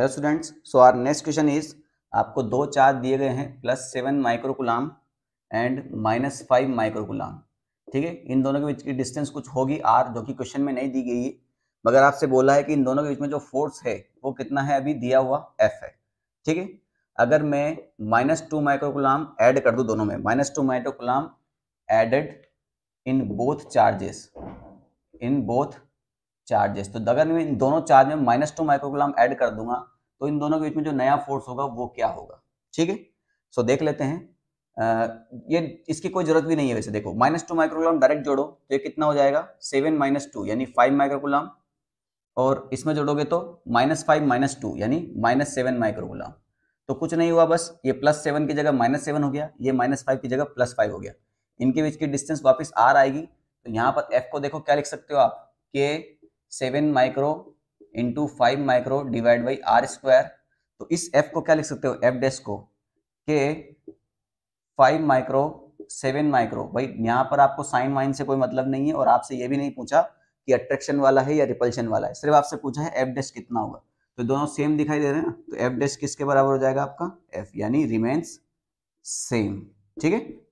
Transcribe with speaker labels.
Speaker 1: hello students so our next question is आपको दो charge दिए गए हैं plus seven microcoulomb and minus five microcoulomb ठीक है इन दोनों के बीच की डिस्टेंस कुछ होगी आर जो कि क्वेश्चन में नहीं दी गई है मगर आपसे बोला है कि इन दोनों के बीच में जो फोर्स है वो कितना है अभी दिया हुआ एफ है ठीक है अगर मैं माइनस टू माइक्रोकुलाम एड कर दू दोनों में minus two microcoulomb added in both charges in both charges तो अगर मैं इन दोनों चार्ज में माइनस टू माइक्रोकुलाम एड कर दूंगा तो इन दोनों के बीच में जो नया फोर्स होगा वो क्या होगा ठीक है सो देख लेते हैं आ, ये इसकी कोई जरूरत भी नहीं है वैसे देखो माइनस टू माइक्रोकुलाम डायरेक्ट जोड़ो तो ये कितना हो जाएगा सेवन माइनस टू यानी फाइव माइक्रोकुलाम और इसमें जोड़ोगे तो माइनस फाइव माइनस टू यानी माइनस सेवन माइक्रोकुलाम तो कुछ नहीं हुआ बस ये प्लस सेवन की जगह माइनस सेवन हो गया ये माइनस फाइव की जगह प्लस फाइव हो गया इनके बीच की डिस्टेंस वापस आर आएगी तो यहाँ पर एफ को देखो क्या लिख सकते हो आप K seven micro into five micro divide by R square तो इस एफ को क्या लिख सकते हो एफ डेस को के फाइव माइक्रो सेवन माइक्रो भाई यहाँ पर आपको साइन वाइन से कोई मतलब नहीं है और आपसे ये भी नहीं पूछा कि अट्रैक्शन वाला है या रिपल्शन वाला है सिर्फ आपसे पूछा है एफ डेस कितना होगा तो दोनों सेम दिखाई दे रहे हैं ना तो एफ डेस किसके बराबर हो जाएगा आपका एफ यानी रिमेन्स सेम ठीक है